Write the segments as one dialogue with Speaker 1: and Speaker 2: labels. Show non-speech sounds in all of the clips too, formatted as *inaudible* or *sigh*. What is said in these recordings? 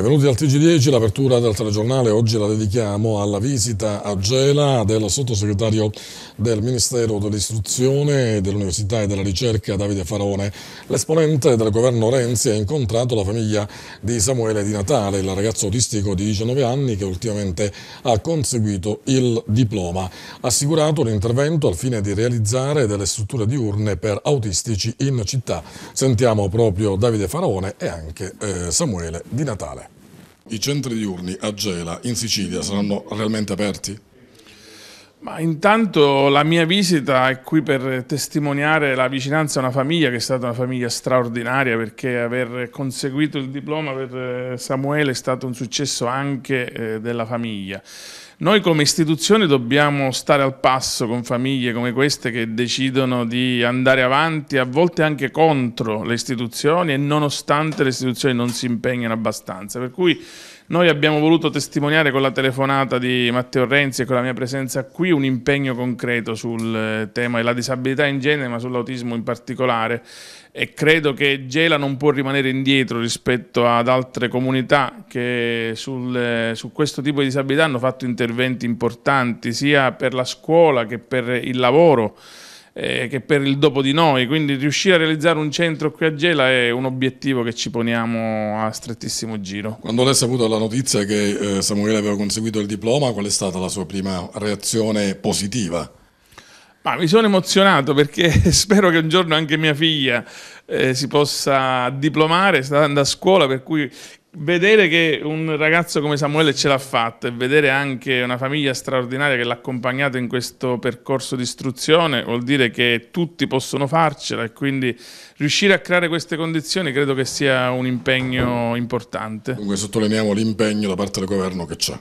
Speaker 1: Benvenuti al TG10, l'apertura del telegiornale oggi la dedichiamo alla visita a Gela del sottosegretario del Ministero dell'Istruzione, dell'Università e della Ricerca Davide Farone. L'esponente del governo Renzi ha incontrato la famiglia di Samuele Di Natale, il ragazzo autistico di 19 anni che ultimamente ha conseguito il diploma. Ha assicurato l'intervento al fine di realizzare delle strutture diurne per autistici in città. Sentiamo proprio Davide Farone e anche eh, Samuele Di Natale i centri diurni a Gela, in Sicilia, saranno realmente aperti?
Speaker 2: Ma intanto la mia visita è qui per testimoniare la vicinanza a una famiglia che è stata una famiglia straordinaria perché aver conseguito il diploma per eh, Samuele è stato un successo anche eh, della famiglia. Noi come istituzione dobbiamo stare al passo con famiglie come queste che decidono di andare avanti, a volte anche contro le istituzioni e nonostante le istituzioni non si impegnano abbastanza. Per cui noi abbiamo voluto testimoniare con la telefonata di Matteo Renzi e con la mia presenza qui un impegno concreto sul eh, tema della disabilità in genere ma sull'autismo in particolare e credo che Gela non può rimanere indietro rispetto ad altre comunità che sul, eh, su questo tipo di disabilità hanno fatto interventi importanti sia per la scuola che per il lavoro eh, che per il dopo di noi, quindi riuscire a realizzare un centro qui a Gela è un obiettivo che ci poniamo a strettissimo giro.
Speaker 1: Quando lei ha saputo la notizia che eh, Samuele aveva conseguito il diploma, qual è stata la sua prima reazione positiva?
Speaker 2: Ma mi sono emozionato perché *laughs* spero che un giorno anche mia figlia eh, si possa diplomare, sta andando a scuola, per cui vedere che un ragazzo come Samuele ce l'ha fatta e vedere anche una famiglia straordinaria che l'ha accompagnato in questo percorso di istruzione vuol dire che tutti possono farcela e quindi riuscire a creare queste condizioni credo che sia un impegno
Speaker 1: importante. Dunque sottolineiamo l'impegno da parte del governo che c'è.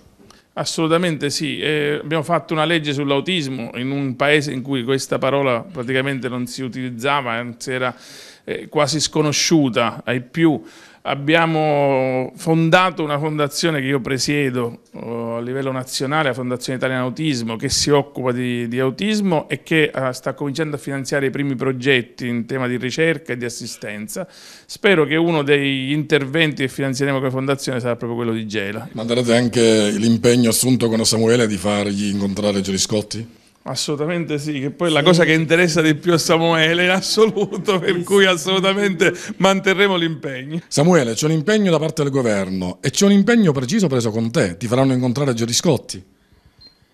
Speaker 2: Assolutamente sì, eh, abbiamo fatto una legge sull'autismo in un paese in cui questa parola praticamente non si utilizzava, anzi era eh, quasi sconosciuta ai più abbiamo fondato una fondazione che io presiedo eh, a livello nazionale, la Fondazione Italiana Autismo, che si occupa di, di autismo e che eh, sta cominciando a finanziare i primi progetti in tema di ricerca e di assistenza. Spero che uno degli interventi che finanzieremo con la fondazione sarà proprio quello di Gela. Ma darete
Speaker 1: anche l'impegno assunto con Samuele di fargli incontrare Geriscotti?
Speaker 2: Assolutamente sì, che poi è la cosa che interessa di più a Samuele è assoluto, per cui assolutamente manterremo l'impegno.
Speaker 1: Samuele, c'è un impegno da parte del governo e c'è un impegno preciso preso con te, ti faranno incontrare Geriscotti.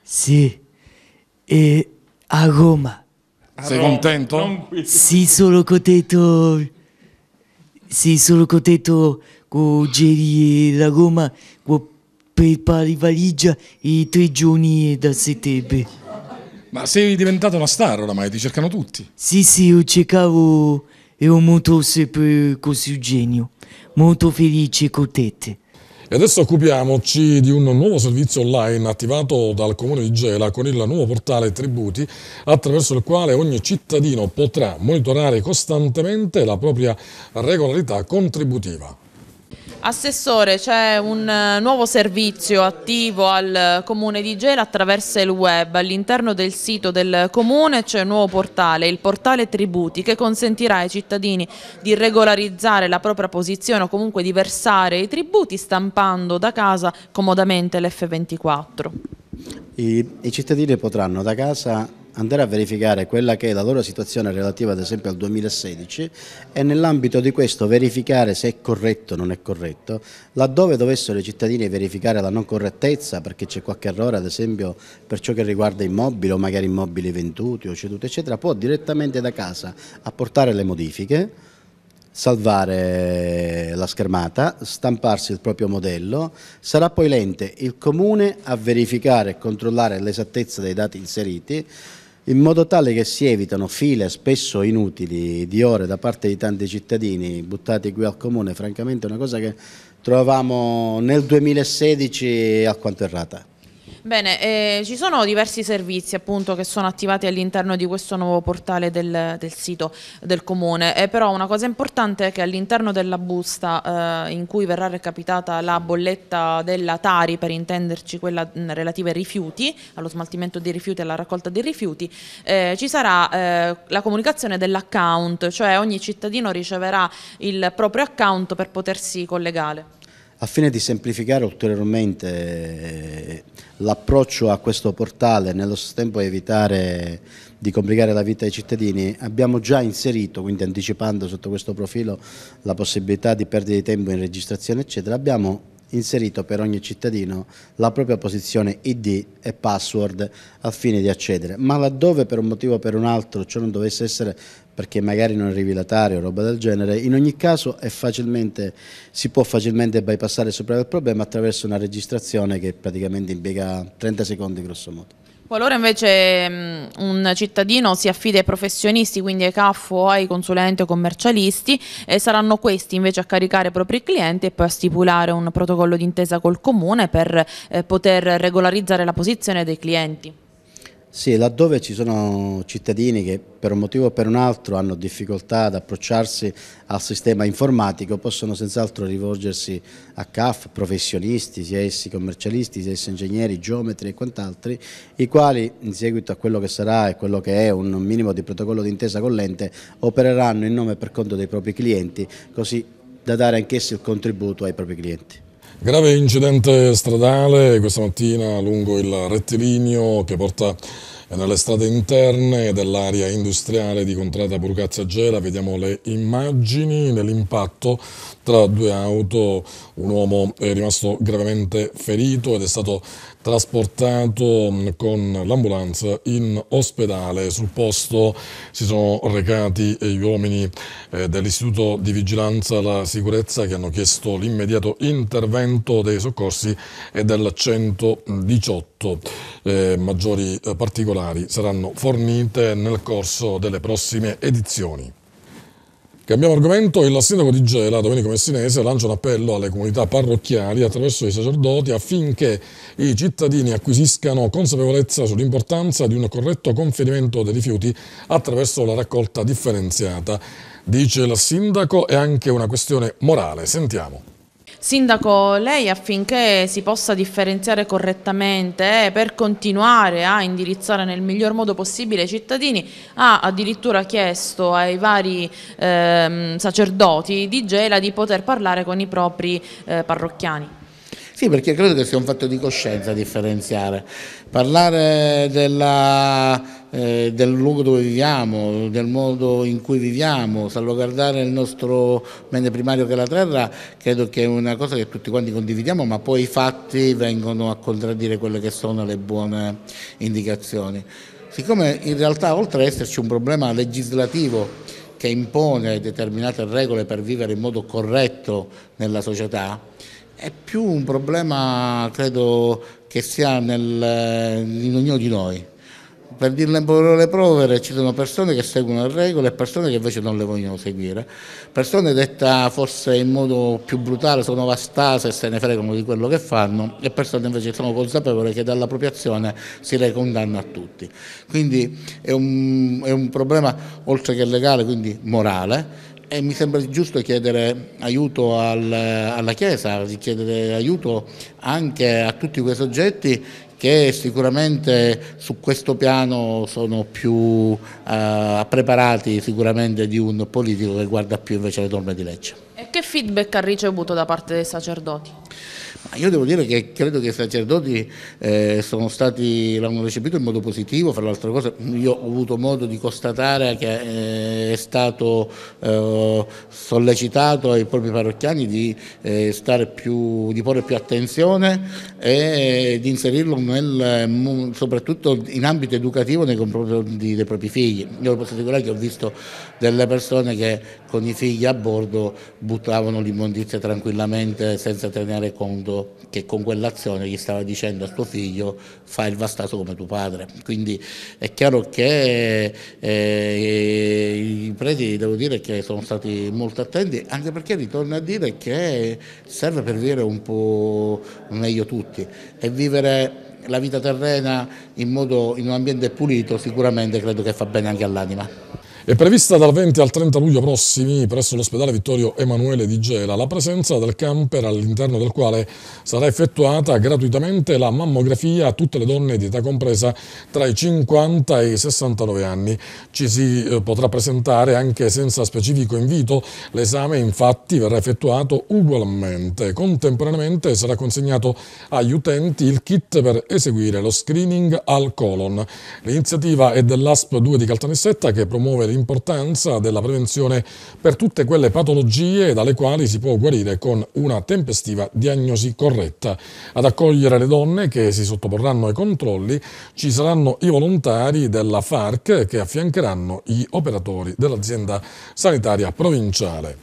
Speaker 1: Sì,
Speaker 3: e a Roma.
Speaker 1: Sei contento? Sì,
Speaker 3: sono contento. Sì, sono contento con Geri e la Roma, con prepari valigia i tre giorni da settembre.
Speaker 1: Ma sei diventato una star oramai, ti cercano tutti.
Speaker 3: Sì, sì, io cercavo
Speaker 1: e ho molto sempre così genio, molto felice con te. E adesso occupiamoci di un nuovo servizio online attivato dal Comune di Gela con il nuovo portale Tributi, attraverso il quale ogni cittadino potrà monitorare costantemente la propria regolarità contributiva.
Speaker 4: Assessore, c'è un eh, nuovo servizio attivo al eh, Comune di Gela attraverso il web. All'interno del sito del Comune c'è un nuovo portale, il portale Tributi, che consentirà ai cittadini di regolarizzare la propria posizione o comunque di versare i tributi stampando da casa comodamente l'F24.
Speaker 5: I, I cittadini potranno da casa andare a verificare quella che è la loro situazione relativa ad esempio al 2016 e nell'ambito di questo verificare se è corretto o non è corretto, laddove dovessero i cittadini verificare la non correttezza perché c'è qualche errore ad esempio per ciò che riguarda immobili o magari immobili venduti o ceduti eccetera, può direttamente da casa apportare le modifiche salvare la schermata, stamparsi il proprio modello, sarà poi l'ente, il comune, a verificare e controllare l'esattezza dei dati inseriti, in modo tale che si evitano file spesso inutili di ore da parte di tanti cittadini buttati qui al comune, francamente è una cosa che trovavamo nel 2016 alquanto errata.
Speaker 4: Bene, eh, ci sono diversi servizi appunto che sono attivati all'interno di questo nuovo portale del, del sito del comune, eh, però una cosa importante è che all'interno della busta eh, in cui verrà recapitata la bolletta della Tari, per intenderci quella mm, relativa ai rifiuti, allo smaltimento dei rifiuti e alla raccolta dei rifiuti, eh, ci sarà eh, la comunicazione dell'account, cioè ogni cittadino riceverà il proprio account per potersi collegare.
Speaker 5: Al fine di semplificare ulteriormente eh, l'approccio a questo portale, e nello stesso tempo evitare di complicare la vita ai cittadini, abbiamo già inserito, quindi anticipando sotto questo profilo la possibilità di perdita di tempo in registrazione eccetera, abbiamo inserito per ogni cittadino la propria posizione ID e password al fine di accedere, ma laddove per un motivo o per un altro ciò non dovesse essere perché magari non arrivi la tare o roba del genere, in ogni caso si può facilmente bypassare e superare il problema attraverso una registrazione che praticamente impiega 30 secondi grosso modo.
Speaker 4: Qualora invece mh, mm, un cittadino si affida ai professionisti, quindi ai CAF o ai consulenti o commercialisti, eh, saranno questi invece a caricare i propri clienti e poi a stipulare un protocollo d'intesa col comune per eh, poter regolarizzare la posizione dei clienti.
Speaker 5: Sì, laddove ci sono cittadini che per un motivo o per un altro hanno difficoltà ad approcciarsi al sistema informatico possono senz'altro rivolgersi a CAF, professionisti, sia essi commercialisti, sia essi ingegneri, geometri e quant'altri, i quali in seguito a quello che sarà e quello che è un minimo di protocollo d'intesa con l'ente opereranno in nome e per
Speaker 1: conto dei propri clienti così da dare anch'essi il contributo ai propri clienti. Grave incidente stradale questa mattina lungo il rettilineo che porta e nelle strade interne dell'area industriale di Contrada Purcazza Gela vediamo le immagini dell'impatto tra due auto. Un uomo è rimasto gravemente ferito ed è stato trasportato mm, con l'ambulanza in ospedale. Sul posto si sono recati gli uomini eh, dell'Istituto di Vigilanza alla Sicurezza che hanno chiesto l'immediato intervento dei soccorsi e del 118. Le eh, maggiori eh, particolari saranno fornite nel corso delle prossime edizioni. Cambiamo argomento, il sindaco di Gela, Domenico Messinese, lancia un appello alle comunità parrocchiali attraverso i sacerdoti affinché i cittadini acquisiscano consapevolezza sull'importanza di un corretto conferimento dei rifiuti attraverso la raccolta differenziata. Dice il sindaco, è anche una questione morale. Sentiamo.
Speaker 4: Sindaco, lei affinché si possa differenziare correttamente eh, per continuare a indirizzare nel miglior modo possibile i cittadini, ha addirittura chiesto ai vari ehm, sacerdoti di Gela di poter parlare con i propri eh, parrocchiani.
Speaker 3: Sì, perché credo che sia un fatto di coscienza differenziare. Parlare della eh, del luogo dove viviamo, del modo in cui viviamo, salvaguardare il nostro bene primario che è la terra, credo che è una cosa che tutti quanti condividiamo, ma poi i fatti vengono a contraddire quelle che sono le buone indicazioni. Siccome in realtà oltre ad esserci un problema legislativo che impone determinate regole per vivere in modo corretto nella società, è più un problema, credo, che sia nel, eh, in ognuno di noi. Per dirle in parole provere, ci sono persone che seguono le regole e persone che invece non le vogliono seguire. Persone dette forse in modo più brutale sono vastase e se ne fregano di quello che fanno e persone invece sono consapevoli che dalla propria azione si recondanna a tutti. Quindi è un, è un problema oltre che legale, quindi morale e mi sembra giusto chiedere aiuto al, alla Chiesa, chiedere aiuto anche a tutti quei soggetti che sicuramente su questo piano sono più eh, preparati sicuramente di un politico che guarda più invece le norme di legge.
Speaker 4: E che feedback ha ricevuto da parte dei sacerdoti?
Speaker 3: Io devo dire che credo che i sacerdoti eh, sono stati, l'hanno recepito in modo positivo, fra le altre io ho avuto modo di constatare che eh, è stato eh, sollecitato ai propri parrocchiani di, eh, più, di, porre più attenzione e di inserirlo nel, soprattutto in ambito educativo nei confronti dei propri figli. Io posso assicurare che ho visto delle persone che con i figli a bordo buttavano l'immondizia tranquillamente senza tenere conto marito che con quell'azione gli stava dicendo a suo figlio fai il vastato come tuo padre. Quindi è chiaro che eh, eh, i preti devo dire che sono stati molto attenti, anche perché ritorno a dire che serve per vivere un po' meglio tutti e vivere la vita terrena in, modo, in un ambiente
Speaker 1: pulito sicuramente credo che fa bene anche all'anima. È prevista dal 20 al 30 luglio prossimi presso l'ospedale Vittorio Emanuele di Gela la presenza del camper all'interno del quale sarà effettuata gratuitamente la mammografia a tutte le donne di età compresa tra i 50 e i 69 anni. Ci si eh, potrà presentare anche senza specifico invito, l'esame infatti verrà effettuato ugualmente. Contemporaneamente sarà consegnato agli utenti il kit per eseguire lo screening al colon. L'iniziativa è dell'ASP 2 di Caltanissetta che promuove importanza della prevenzione per tutte quelle patologie dalle quali si può guarire con una tempestiva diagnosi corretta. Ad accogliere le donne che si sottoporranno ai controlli ci saranno i volontari della FARC che affiancheranno gli operatori dell'azienda sanitaria provinciale.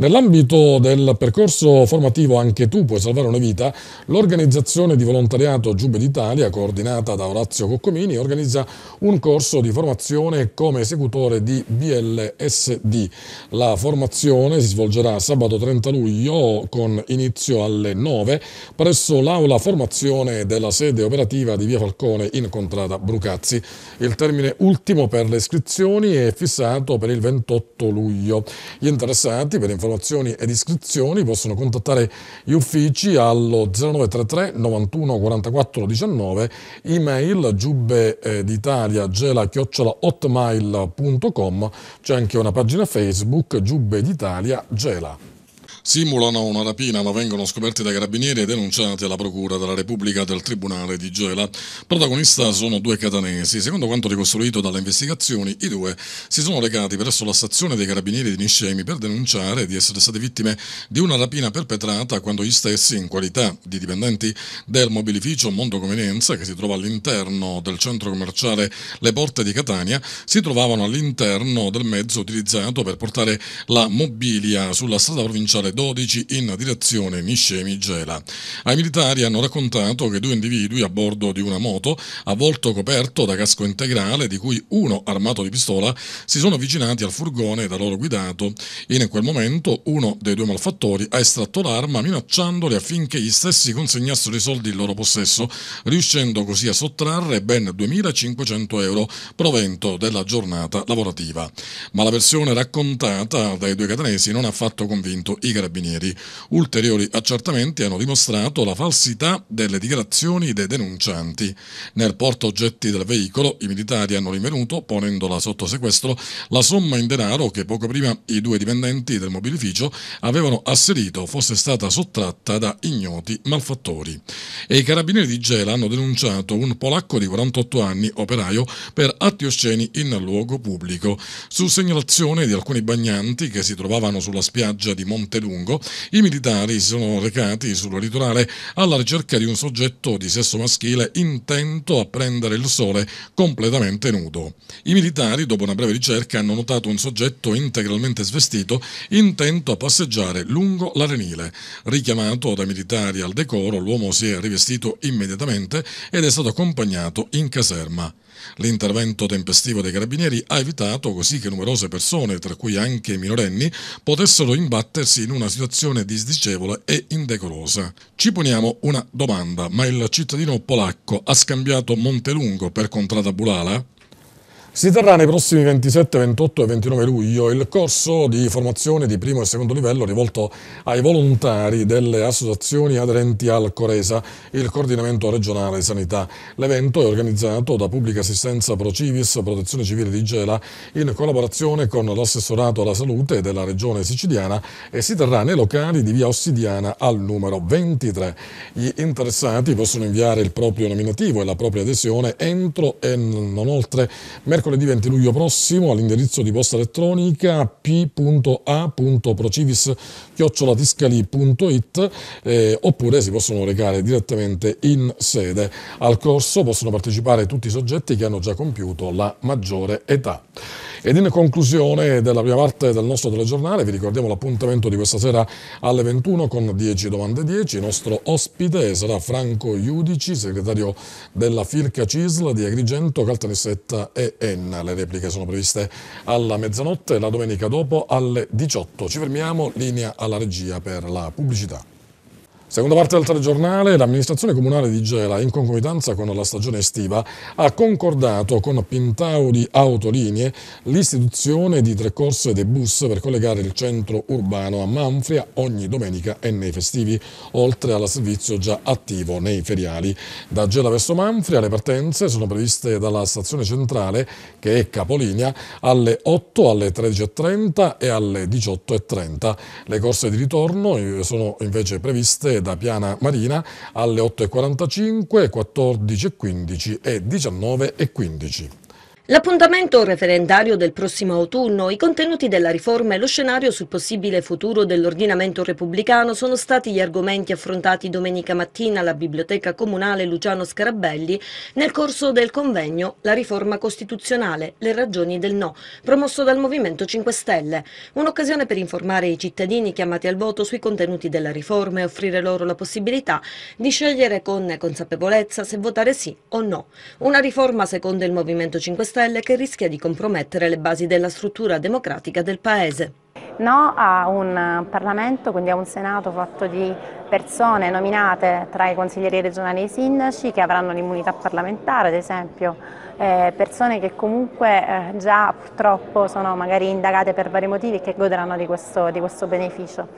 Speaker 1: Nell'ambito del percorso formativo Anche tu puoi salvare una vita, l'organizzazione di volontariato Giube d'Italia, coordinata da Orazio Coccomini, organizza un corso di formazione come esecutore di BLSD. La formazione si svolgerà sabato 30 luglio con inizio alle 9 presso l'aula formazione della sede operativa di Via Falcone in Contrada Brucazzi. Il termine ultimo per le iscrizioni è fissato per il 28 luglio. Gli interessati per informazioni evaluazioni ed iscrizioni possono contattare gli uffici allo 0933 91 44 19, email giubbe eh, d'Italia gela chiocciola hotmail.com, c'è anche una pagina Facebook giubbe d'Italia gela simulano una rapina ma vengono scoperti dai carabinieri e denunciati alla Procura della Repubblica del Tribunale di Gela. Protagonista sono due catanesi. Secondo quanto ricostruito dalle investigazioni, i due si sono recati presso la stazione dei carabinieri di Niscemi per denunciare di essere state vittime di una rapina perpetrata quando gli stessi, in qualità di dipendenti del mobilificio Mondo Convenienza, che si trova all'interno del centro commerciale Le Porte di Catania, si trovavano all'interno del mezzo utilizzato per portare la mobilia sulla strada provinciale ore 12 in direzione Niscemi-Gela. Ai militari hanno raccontato che due individui a bordo di una moto a volto coperto da casco integrale, di cui uno armato di pistola, si sono avvicinati al furgone da loro guidato in quel momento uno dei due malfattori ha estratto l'arma minacciandoli affinché gli stessi consegnassero i soldi in loro possesso, riuscendo così a sottrarre ben 2.500 euro provento della giornata lavorativa. Ma la versione raccontata dai due catanesi non ha affatto convinto i catanesi. Carabinieri. Ulteriori accertamenti hanno dimostrato la falsità delle dichiarazioni dei denuncianti. Nel porto oggetti del veicolo i militari hanno rinvenuto, ponendola sotto sequestro, la somma in denaro che poco prima i due dipendenti del mobilificio avevano asserito fosse stata sottratta da ignoti malfattori. E i carabinieri di Gela hanno denunciato un polacco di 48 anni, operaio, per atti osceni in luogo pubblico. Su segnalazione di alcuni bagnanti che si trovavano sulla spiaggia di Montelucco, lungo, i militari si sono recati sul litorale alla ricerca di un soggetto di sesso maschile intento a prendere il sole completamente nudo. I militari, dopo una breve ricerca, hanno notato un soggetto integralmente svestito intento a passeggiare lungo l'arenile. Richiamato dai militari al decoro, l'uomo si è rivestito immediatamente ed è stato accompagnato in caserma. L'intervento tempestivo dei carabinieri ha evitato così che numerose persone, tra cui anche minorenni, potessero imbattersi in una situazione disdicevole e indecorosa. Ci poniamo una domanda, ma il cittadino polacco ha scambiato Montelungo per Contrada Bulala? Si terrà nei prossimi 27, 28 e 29 luglio il corso di formazione di primo e secondo livello rivolto ai volontari delle associazioni aderenti al Coresa, il coordinamento regionale sanità. L'evento è organizzato da Pubblica Assistenza Pro Civis Protezione Civile di Gela in collaborazione con l'assessorato alla salute della regione siciliana e si terrà nei locali di via Ossidiana al numero 23. Gli interessati possono inviare il proprio nominativo e la propria adesione entro e non oltre mercoledì Mercoledì 20 luglio prossimo all'indirizzo di posta elettronica p.a.procivis.it eh, oppure si possono recare direttamente in sede. Al corso possono partecipare tutti i soggetti che hanno già compiuto la maggiore età. Ed in conclusione della prima parte del nostro telegiornale vi ricordiamo l'appuntamento di questa sera alle 21 con 10 domande 10. Il nostro ospite sarà Franco Iudici, segretario della Firca Cisla di Agrigento, Caltanissetta e Enna. Le repliche sono previste alla mezzanotte, la domenica dopo alle 18. Ci fermiamo, linea alla regia per la pubblicità. Seconda parte del telegiornale, l'amministrazione comunale di Gela, in concomitanza con la stagione estiva, ha concordato con Pintauri Autolinee l'istituzione di tre corse dei bus per collegare il centro urbano a Manfria ogni domenica e nei festivi, oltre al servizio già attivo nei feriali. Da Gela verso Manfria le partenze sono previste dalla stazione centrale, che è capolinea, alle 8, alle 13.30 e alle 18.30. Le corse di ritorno eh, sono invece previste da Piana Marina alle 8.45, 14.15 e 19.15.
Speaker 6: L'appuntamento referendario del prossimo autunno, i contenuti della riforma e lo scenario sul possibile futuro dell'ordinamento repubblicano sono stati gli argomenti affrontati domenica mattina alla Biblioteca Comunale Luciano Scarabelli nel corso del convegno La riforma costituzionale, le ragioni del no, promosso dal Movimento 5 Stelle. Un'occasione per informare i cittadini chiamati al voto sui contenuti della riforma e offrire loro la possibilità di scegliere con consapevolezza se votare sì o no. Una riforma secondo il Movimento 5 Stelle Raffaele che rischia di compromettere le basi della struttura democratica del Paese. No a un Parlamento, quindi a un Senato fatto di persone nominate tra i consiglieri regionali e i sindaci che avranno l'immunità parlamentare, ad esempio, eh, persone che comunque eh, già purtroppo sono magari indagate per vari motivi e che godranno di questo, di questo beneficio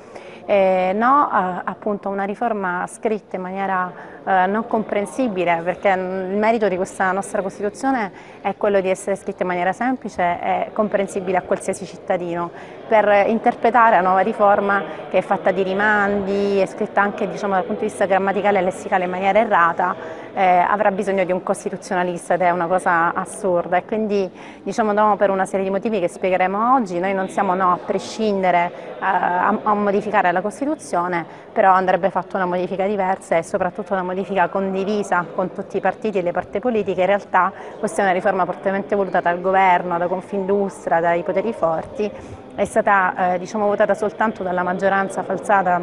Speaker 6: e no a, appunto, una riforma scritta in maniera eh, non comprensibile perché il merito di questa nostra Costituzione è quello di essere scritta in maniera semplice e comprensibile a qualsiasi cittadino per interpretare la nuova riforma che è fatta di rimandi, è scritta anche diciamo, dal punto di vista grammaticale e lessicale in maniera errata, eh, avrà bisogno di un costituzionalista ed è una cosa assurda e quindi diciamo no per una serie di motivi che spiegheremo oggi, noi non siamo no a prescindere eh, a, a modificare la Costituzione, però andrebbe fatta una modifica diversa e soprattutto una modifica condivisa con tutti i partiti e le parti politiche. In realtà questa è una riforma fortemente voluta dal governo, da Confindustria, dai poteri forti, è stata eh, diciamo, votata soltanto dalla maggioranza falsata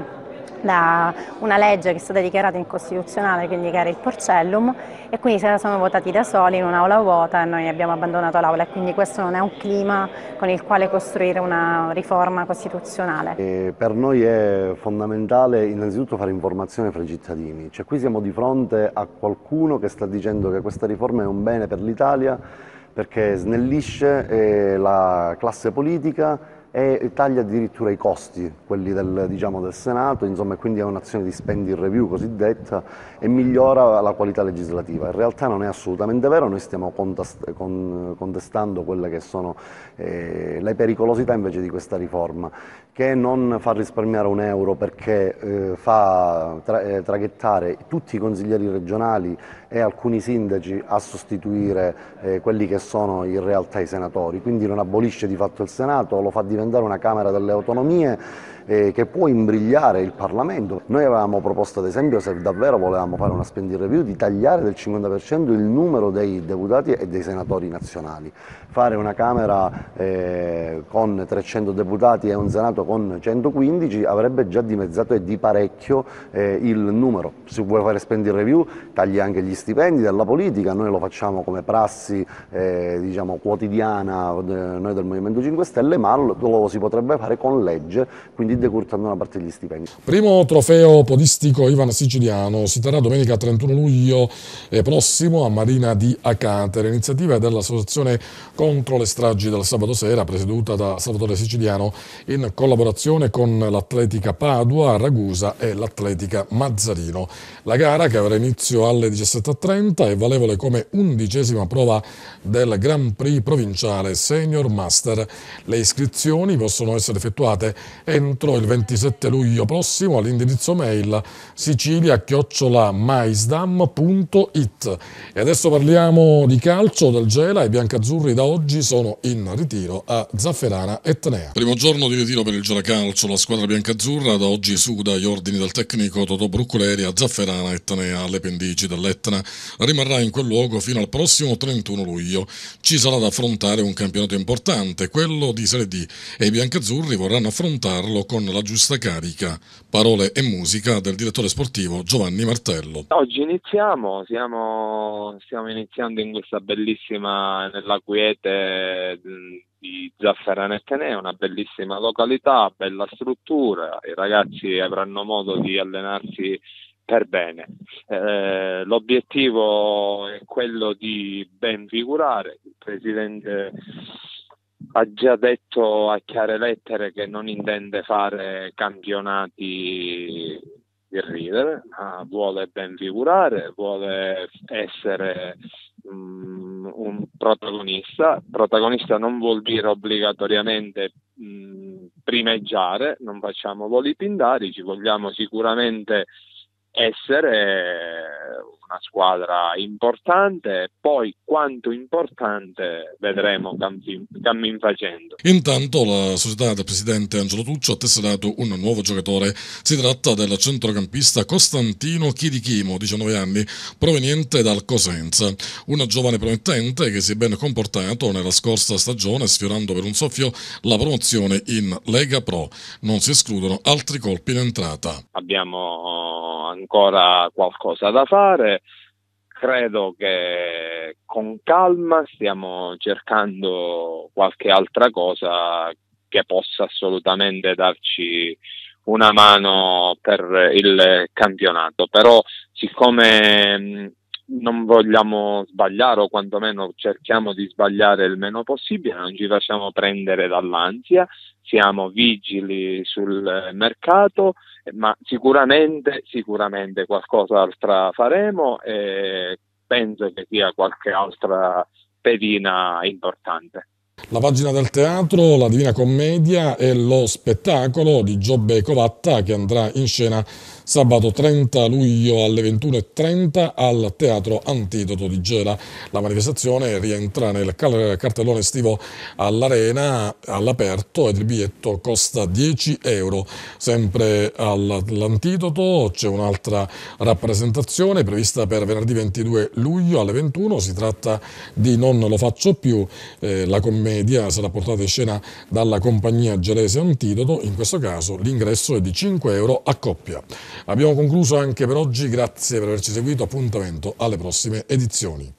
Speaker 6: da una legge che è stata dichiarata incostituzionale, quindi che era il Porcellum, e quindi se la sono votati da soli in un'aula vuota e noi abbiamo abbandonato l'aula, quindi questo non è un clima con il quale costruire una riforma costituzionale.
Speaker 7: E per noi è fondamentale innanzitutto fare informazione fra i cittadini, cioè qui siamo di fronte a qualcuno che sta dicendo che questa riforma è un bene per l'Italia perché snellisce eh, la classe politica e taglia addirittura i costi, quelli del, diciamo, del Senato, insomma, quindi è un'azione di spending review cosiddetta e migliora la qualità legislativa. In realtà non è assolutamente vero, noi stiamo contestando quelle che sono eh, le pericolosità invece di questa riforma, che non fa risparmiare un euro perché eh, fa tra eh, traghettare tutti i consiglieri regionali e alcuni sindaci a sostituire eh, quelli che sono in realtà i senatori, quindi non abolisce di fatto il Senato, lo fa diventare diventare una Camera delle Autonomie eh, che può imbrigliare il Parlamento. Noi avevamo proposto ad esempio, se davvero volevamo fare una spending review, di tagliare del 50% il numero dei deputati e dei senatori nazionali, fare una Camera eh, con 300 deputati e un Senato con 115 avrebbe già dimezzato e di parecchio eh, il numero. Se vuoi fare spending review tagli anche gli stipendi della politica, noi lo facciamo come prassi eh, diciamo, quotidiana eh, noi del Movimento 5 Stelle, ma lo si potrebbe fare con legge, quindi decurtando una parte degli stipendi.
Speaker 1: Primo trofeo podistico Ivan Siciliano si terrà domenica 31 luglio prossimo a Marina di Acate. L'iniziativa è dell'Associazione contro le stragi del sabato sera, presieduta da Salvatore Siciliano, in collaborazione con l'Atletica Padua, Ragusa e l'Atletica Mazzarino. La gara, che avrà inizio alle 17.30, è valevole come undicesima prova del Grand Prix provinciale Senior Master. Le iscrizioni possono essere effettuate entro incontro il 27 luglio prossimo all'indirizzo mail sicilia-maisdam.it. E adesso parliamo di calcio del Gela. I biancazzurri da oggi sono in ritiro a Zafferana Etnea. Primo giorno di ritiro per il Gela Calcio. La squadra biancazzurra da oggi suda gli ordini del tecnico Totò Brucculeri a Zafferana Etnea alle pendici dell'Etna. Rimarrà in quel luogo fino al prossimo 31 luglio. Ci sarà da affrontare un campionato importante, quello di Serie D, e i biancazzurri vorranno affrontarlo con la giusta carica, parole e musica del direttore sportivo Giovanni Martello.
Speaker 8: Oggi iniziamo, siamo, stiamo iniziando in questa bellissima, nella quiete mm, di Zafferana e una bellissima località, bella struttura, i ragazzi avranno modo di allenarsi per bene. Eh, l'obiettivo è quello di ben figurare, il presidente ha già detto a chiare lettere che non intende fare campionati di ridere, ma vuole ben figurare, vuole essere um, un protagonista. Protagonista non vuol dire obbligatoriamente um, primeggiare, non facciamo voli pindarici, vogliamo sicuramente essere una squadra importante, poi quanto importante vedremo cammin, facendo.
Speaker 1: Intanto la società del presidente Angelo Tuccio ha tesserato un nuovo giocatore, si tratta del centrocampista Costantino Chirichimo, 19 anni, proveniente dal Cosenza, una giovane promettente che si è ben comportato nella scorsa stagione sfiorando per un soffio la promozione in Lega Pro. Non si escludono altri colpi in entrata.
Speaker 8: Abbiamo ancora qualcosa da fare. Credo che con calma stiamo cercando qualche altra cosa che possa assolutamente darci una mano per il campionato, però siccome non vogliamo sbagliare o quantomeno cerchiamo di sbagliare il meno possibile, non ci facciamo prendere dall'ansia, siamo vigili sul mercato, ma sicuramente, sicuramente qualcos'altra faremo e penso che sia qualche altra pedina importante.
Speaker 1: La pagina del teatro, la Divina Commedia e lo spettacolo di Giobbe Covatta che andrà in scena sabato 30 luglio alle 21.30 al Teatro Antidoto di Gela. La manifestazione rientra nel cartellone estivo all'Arena all'aperto ed il biglietto costa 10 euro. Sempre all'Antidoto c'è un'altra rappresentazione prevista per venerdì 22 luglio alle 21. Si tratta di Non lo faccio più. Eh, la commedia sarà portata in scena dalla compagnia gelese Antidoto. In questo caso l'ingresso è di 5 euro a coppia. Abbiamo concluso anche per oggi, grazie per averci seguito, appuntamento alle prossime edizioni.